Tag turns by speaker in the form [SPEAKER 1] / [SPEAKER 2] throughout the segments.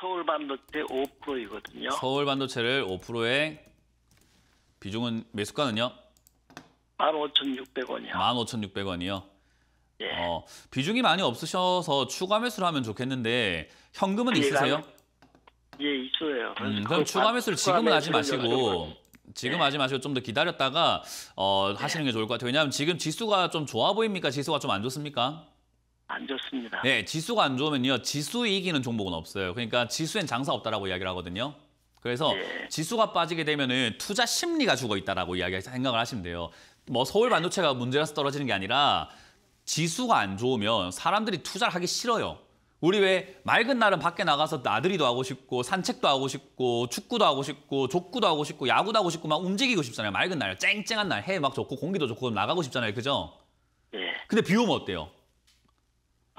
[SPEAKER 1] 서울 반도체 5%이거든요. 서울 반도체를 5%에 비중은 매수가는요? 15,600원이요. 15,600원이요. 예. 어, 비중이 많이 없으셔서 추가 매수를 하면 좋겠는데 현금은 예, 있으세요? 예, 있어요. 음, 그럼 추가 매수를 지금은 하지 마시고 지금 네. 예. 하지 마시고 좀 더 기다렸다가 어, 하시는 예. 게 좋을 것 같아요. 왜냐하면 지금 지수가 좀 좋아 보입니까? 지수가 좀 안 좋습니까? 안 좋습니다. 네, 지수가 안 좋으면요. 지수 이기는 종목은 없어요. 그러니까 지수엔 장사 없다라고 이야기를 하거든요. 그래서 네. 지수가 빠지게 되면은 투자 심리가 죽어 있다라고 이야기 해서 생각을 하시면 돼요. 뭐 서울 반도체가 문제라서 떨어지는 게 아니라 지수가 안 좋으면 사람들이 투자를 하기 싫어요. 우리 왜 맑은 날은 밖에 나가서 나들이도 하고 싶고 산책도 하고 싶고 축구도 하고 싶고 족구도 하고 싶고 야구도 하고 싶고 막 움직이고 싶잖아요. 맑은 날 쨍쨍한 날해 막 좋고 공기도 좋고 나가고 싶잖아요. 그죠? 네. 근데 비 오면 어때요?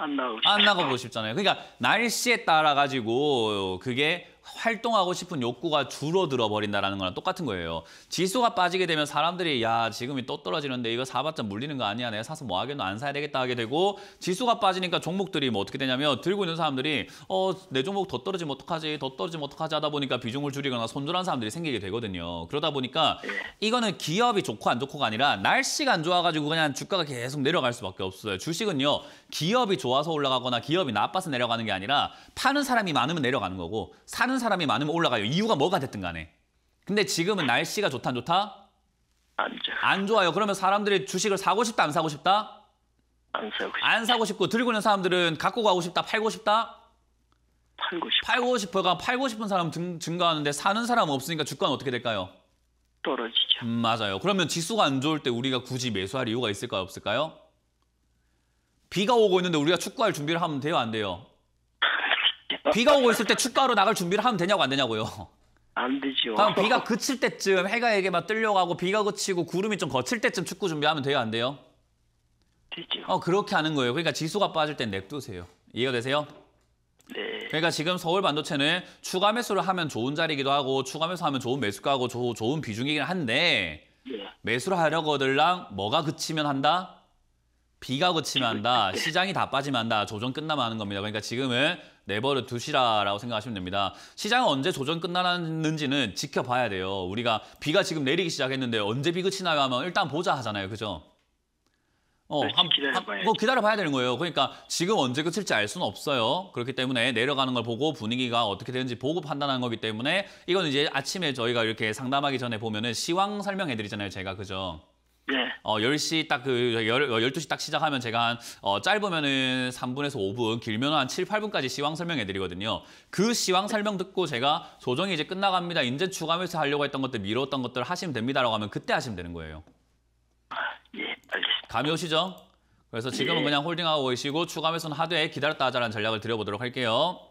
[SPEAKER 1] 안 나가고 싶잖아요 그러니까 날씨에 따라 가지고 그게 활동하고 싶은 욕구가 줄어들어 버린다는 거랑 똑같은 거예요. 지수가 빠지게 되면 사람들이 야 지금이 또 떨어지는데 이거 사봤자 물리는 거 아니야 내가 사서 뭐 하겠노 안 사야 되겠다 하게 되고 지수가 빠지니까 종목들이 뭐 어떻게 되냐면 들고 있는 사람들이 어 내 종목 더 떨어지면 어떡하지 더 떨어지면 어떡하지 하다 보니까 비중을 줄이거나 손절한 사람들이 생기게 되거든요. 그러다 보니까 이거는 기업이 좋고 안 좋고가 아니라 날씨가 안 좋아가지고 그냥 주가가 계속 내려갈 수밖에 없어요. 주식은요 기업이 좋아서 올라가거나 기업이 나빠서 내려가는 게 아니라 파는 사람이 많으면 내려가는 거고 사는 하는 사람이 많으면 올라가요. 이유가 뭐가 됐든 간에. 근데 지금은 날씨가 좋다 안 좋다? 안 좋아. 안 좋아요. 그러면 사람들이 주식을 사고 싶다 안 사고 싶다? 안 사고 싶다. 안 사고 싶고 들고 있는 사람들은 갖고 가고 싶다 팔고 싶다? 팔고 싶어. 팔고 싶어가 팔고 싶은 사람 등, 증가하는데 사는 사람 없으니까 주가는 어떻게 될까요? 떨어지죠. 음, 맞아요. 그러면 지수가 안 좋을 때 우리가 굳이 매수할 이유가 있을까요 없을까요? 비가 오고 있는데 우리가 축구할 준비를 하면 돼요 안 돼요? 비가 오고 있을 때 축가로 나갈 준비를 하면 되냐고 안 되냐고요. 안 되죠. 다음 비가 그칠 때쯤 해가 이게 막 뜰려가고 비가 그치고 구름이 좀 거칠 때쯤 축구 준비하면 돼요 안 돼요? 되죠. 어 그렇게 하는 거예요. 그러니까 지수가 빠질 땐 냅두세요. 이해가 되세요? 네. 그러니까 지금 서울 반도체는 추가 매수를 하면 좋은 자리이기도 하고 추가 매수하면 좋은 매수가고 좋은 비중이긴 한데 네. 매수를 하려거들랑 뭐가 그치면 한다? 비가 그치면 한다, 시장이 다 빠지면 한다, 조정 끝나면 하는 겁니다. 그러니까 지금은 내버려 두시라라고 생각하시면 됩니다. 시장은 언제 조정 끝나는지는 지켜봐야 돼요. 우리가 비가 지금 내리기 시작했는데 언제 비 그치나요 하면 일단 보자 하잖아요. 그죠? 어, 네, 한, 기다려봐야 뭐 기다려봐야 되는 거예요. 그러니까 지금 언제 그칠지 알 수는 없어요. 그렇기 때문에 내려가는 걸 보고 분위기가 어떻게 되는지 보고 판단하는 거기 때문에 이건 이제 아침에 저희가 이렇게 상담하기 전에 보면은 시황 설명해드리잖아요. 제가 그죠? 네. 어, 10시 딱 그, 12시 어, 딱 시작하면 제가 한, 어, 짧으면은 3분에서 5분, 길면 한 7, 8분까지 시황 설명해 드리거든요. 그 시황 설명 듣고 제가 조정이 이제 끝나갑니다. 인제 추가 매수 하려고 했던 것들, 미뤘던 것들 하시면 됩니다라고 하면 그때 하시면 되는 거예요. 예, 알겠습니다. 감이 오시죠? 그래서 지금은 예. 그냥 홀딩하고 계시고 추가 매수는 하되 기다렸다 하자는 전략을 드려보도록 할게요.